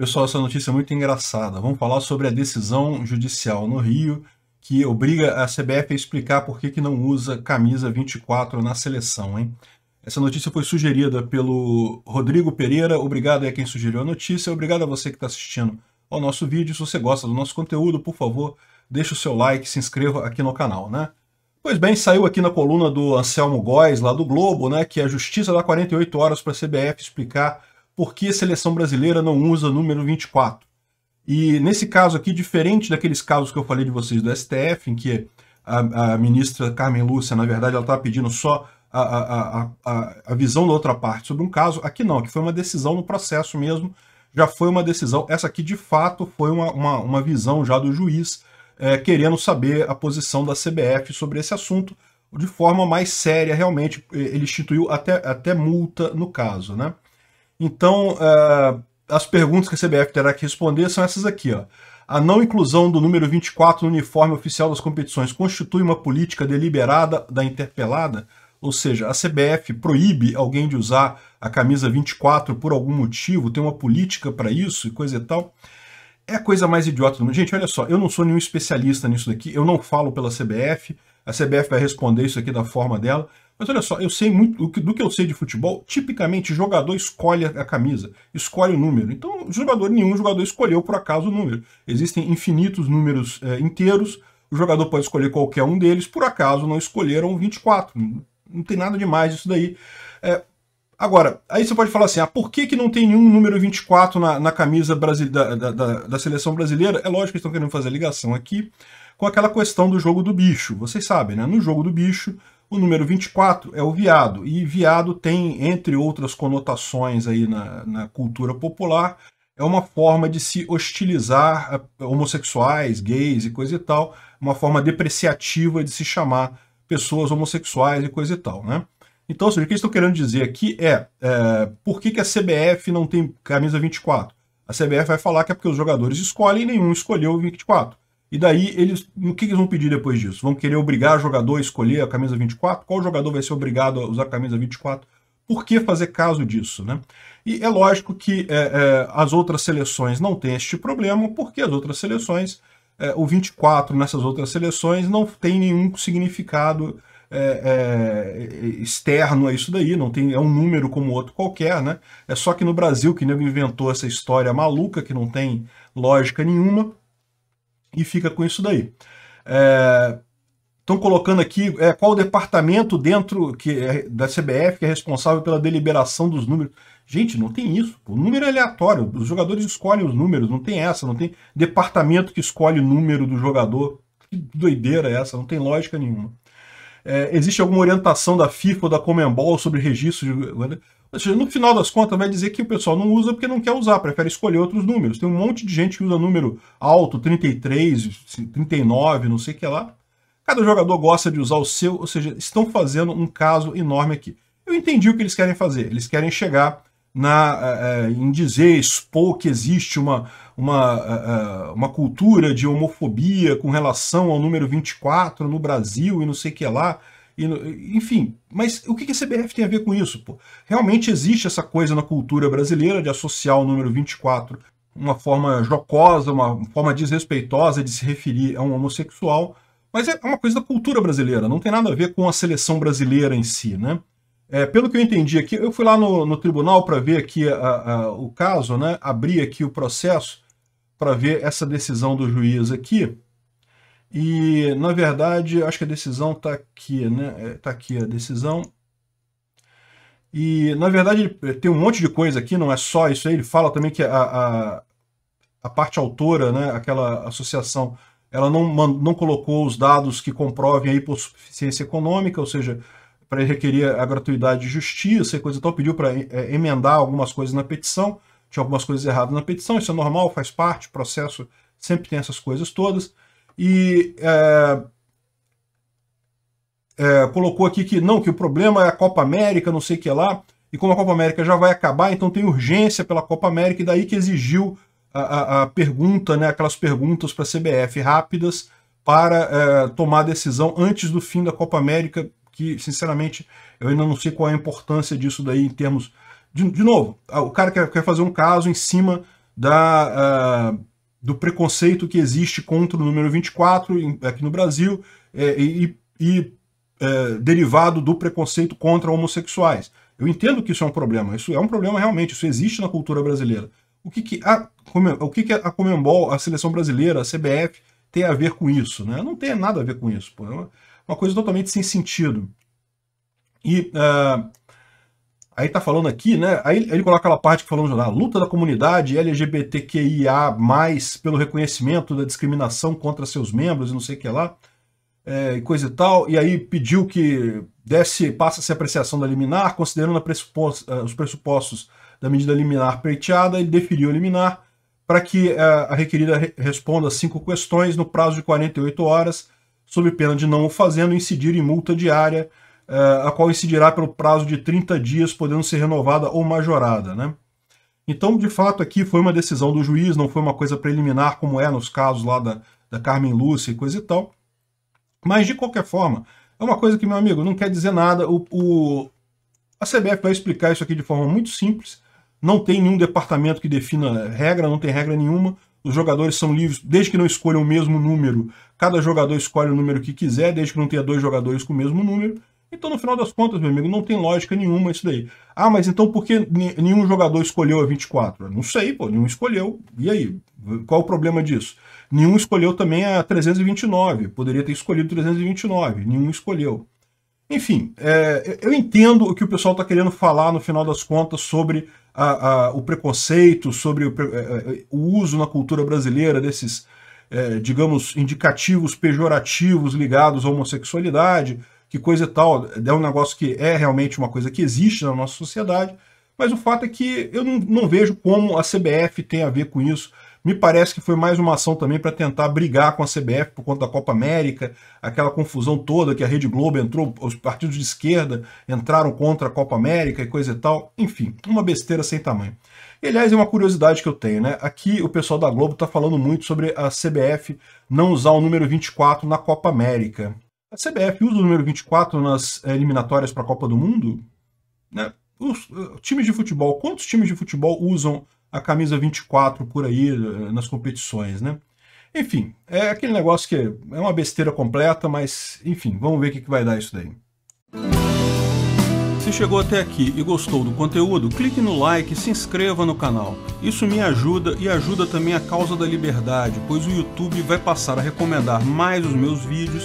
Pessoal, essa notícia é muito engraçada. Vamos falar sobre a decisão judicial no Rio que obriga a CBF a explicar por que, que não usa camisa 24 na seleção, hein? Essa notícia foi sugerida pelo Rodrigo Pereira. Obrigado a quem sugeriu a notícia. Obrigado a você que está assistindo ao nosso vídeo. Se você gosta do nosso conteúdo, por favor, deixe o seu like, se inscreva aqui no canal, né? Pois bem, saiu aqui na coluna do Anselmo Góes, lá do Globo, né, que é a Justiça dá 48 horas para a CBF explicar por que a seleção brasileira não usa o número 24. E nesse caso aqui, diferente daqueles casos que eu falei de vocês do STF, em que a, a ministra Carmen Lúcia, na verdade, ela estava tá pedindo só a, a, a, a, visão da outra parte sobre um caso, aqui não, aqui foi uma decisão no processo mesmo, já foi uma decisão, essa aqui de fato foi uma, uma, uma visão já do juiz, é, querendo saber a posição da CBF sobre esse assunto, de forma mais séria, realmente, ele instituiu até, até multa no caso, né? Então, uh, as perguntas que a CBF terá que responder são essas aqui. Ó. A não inclusão do número 24 no uniforme oficial das competições constitui uma política deliberada da interpelada? Ou seja, a CBF proíbe alguém de usar a camisa 24 por algum motivo, tem uma política para isso e coisa e tal. É a coisa mais idiota do mundo. Gente, olha só, eu não sou nenhum especialista nisso daqui, eu não falo pela CBF, a CBF vai responder isso aqui da forma dela, mas olha só, eu sei muito do que eu sei de futebol. Tipicamente, jogador escolhe a camisa, escolhe o número. Então, jogador nenhum jogador escolheu por acaso o número. Existem infinitos números é, inteiros. O jogador pode escolher qualquer um deles. Por acaso não escolheram 24. Não tem nada demais isso daí. É, agora, aí você pode falar assim: ah, por que, que não tem nenhum número 24 na, na camisa da, da, da, da seleção brasileira? É lógico que estão querendo fazer a ligação aqui com aquela questão do jogo do bicho. Vocês sabem, né? No jogo do bicho, o número 24 é o viado, e viado tem, entre outras conotações aí na, na cultura popular, é uma forma de se hostilizar homossexuais, gays e coisa e tal, uma forma depreciativa de se chamar pessoas homossexuais e coisa e tal, né? Então, seja, o que estou querendo dizer aqui é, é por que, que a CBF não tem camisa 24? A CBF vai falar que é porque os jogadores escolhem e nenhum escolheu o 24. E daí, eles, o que eles vão pedir depois disso? Vão querer obrigar o jogador a escolher a camisa 24? Qual jogador vai ser obrigado a usar a camisa 24? Por que fazer caso disso? Né? E é lógico que é, é, as outras seleções não têm este problema, porque as outras seleções, é, o 24 nessas outras seleções, não tem nenhum significado é, é, externo a isso daí, não tem, é um número como outro qualquer. Né? É só que no Brasil que nego inventou essa história maluca, que não tem lógica nenhuma, e fica com isso daí. Estão é, colocando aqui é, qual o departamento dentro que, é, da CBF que é responsável pela deliberação dos números. Gente, não tem isso. O número é aleatório. Os jogadores escolhem os números, não tem essa, não tem departamento que escolhe o número do jogador. Que doideira é essa, não tem lógica nenhuma. É, existe alguma orientação da FIFA ou da Comembol sobre registro? De... Né? Seja, no final das contas, vai dizer que o pessoal não usa porque não quer usar, prefere escolher outros números. Tem um monte de gente que usa número alto, 33, 39, não sei o que lá. Cada jogador gosta de usar o seu, ou seja, estão fazendo um caso enorme aqui. Eu entendi o que eles querem fazer. Eles querem chegar na, eh, eh, em dizer, expor que existe uma, uma, eh, uma cultura de homofobia com relação ao número 24 no Brasil e não sei o que lá. Enfim, mas o que a CBF tem a ver com isso? Pô? Realmente existe essa coisa na cultura brasileira de associar o número 24 uma forma jocosa, uma forma desrespeitosa de se referir a um homossexual, mas é uma coisa da cultura brasileira, não tem nada a ver com a seleção brasileira em si, né? É, pelo que eu entendi aqui, eu fui lá no, no tribunal para ver aqui a, a, o caso, né? abri aqui o processo para ver essa decisão do juiz aqui. E, na verdade, acho que a decisão está aqui, né? Está é, aqui a decisão. E, na verdade, é, tem um monte de coisa aqui, não é só isso aí. Ele fala também que a, a, a parte autora, né? aquela associação, ela não, não colocou os dados que comprovem aí por suficiência econômica, ou seja, para requerer a gratuidade de justiça e coisa e tal, pediu para é, emendar algumas coisas na petição, tinha algumas coisas erradas na petição, isso é normal, faz parte, o processo sempre tem essas coisas todas, e é, é, colocou aqui que não, que o problema é a Copa América, não sei o que lá, e como a Copa América já vai acabar, então tem urgência pela Copa América, e daí que exigiu a, a, a pergunta, né, aquelas perguntas para a CBF rápidas, para é, tomar decisão antes do fim da Copa América, que, sinceramente, eu ainda não sei qual é a importância disso daí em termos. De, de novo, o cara quer, quer fazer um caso em cima da, uh, do preconceito que existe contra o número 24 aqui no Brasil é, e, e é, derivado do preconceito contra homossexuais. Eu entendo que isso é um problema, isso é um problema realmente, isso existe na cultura brasileira. O que, que a, o que, que a Comembol, a seleção brasileira, a CBF, tem a ver com isso? Né? Não tem nada a ver com isso. Pô. Uma coisa totalmente sem sentido. E uh, aí tá falando aqui, né? Aí ele coloca aquela parte que falamos da luta da comunidade LGBTQIA, pelo reconhecimento da discriminação contra seus membros e não sei o que lá, é, e é, coisa e tal. E aí pediu que desse, passa-se a apreciação da liminar, considerando é, os pressupostos da medida liminar pleiteada, ele deferiu a liminar para que uh, a requerida re responda cinco questões no prazo de 48 horas sob pena de não o fazendo, incidir em multa diária, eh, a qual incidirá pelo prazo de 30 dias, podendo ser renovada ou majorada. Né? Então, de fato, aqui foi uma decisão do juiz, não foi uma coisa preliminar, como é nos casos lá da, da Carmen Lúcia e coisa e tal. Mas, de qualquer forma, é uma coisa que, meu amigo, não quer dizer nada. O, o, a CBF vai explicar isso aqui de forma muito simples. Não tem nenhum departamento que defina regra, não tem regra nenhuma. Os jogadores são livres, desde que não escolham o mesmo número. Cada jogador escolhe o número que quiser, desde que não tenha dois jogadores com o mesmo número. Então, no final das contas, meu amigo, não tem lógica nenhuma isso daí. Ah, mas então por que nenhum jogador escolheu a 24? Eu não sei, pô, nenhum escolheu. E aí? Qual o problema disso? Nenhum escolheu também a 329. Poderia ter escolhido 329. Nenhum escolheu. Enfim, é, eu entendo o que o pessoal está querendo falar no final das contas sobre a, a, o preconceito, sobre o, é, é, o, uso na cultura brasileira desses, é, digamos, indicativos pejorativos ligados à homossexualidade, que coisa e tal. É um negócio que é realmente uma coisa que existe na nossa sociedade, mas o fato é que eu não, não vejo como a CBF tem a ver com isso. Me parece que foi mais uma ação também para tentar brigar com a CBF por conta da Copa América, aquela confusão toda que a Rede Globo entrou, os partidos de esquerda entraram contra a Copa América e coisa e tal. Enfim, uma besteira sem tamanho. E, aliás, é uma curiosidade que eu tenho, né? Aqui o pessoal da Globo está falando muito sobre a CBF não usar o número 24 na Copa América. A CBF usa o número 24 nas eh, eliminatórias para a Copa do Mundo? Né? Os, eh, times de futebol, quantos times de futebol usam a camisa 24 por aí eh, nas competições, né? Enfim, é aquele negócio que é uma besteira completa, mas enfim, vamos ver o que, que vai dar isso daí. Se chegou até aqui e gostou do conteúdo, clique no like e se inscreva no canal. Isso me ajuda e ajuda também a causa da liberdade, pois o YouTube vai passar a recomendar mais os meus vídeos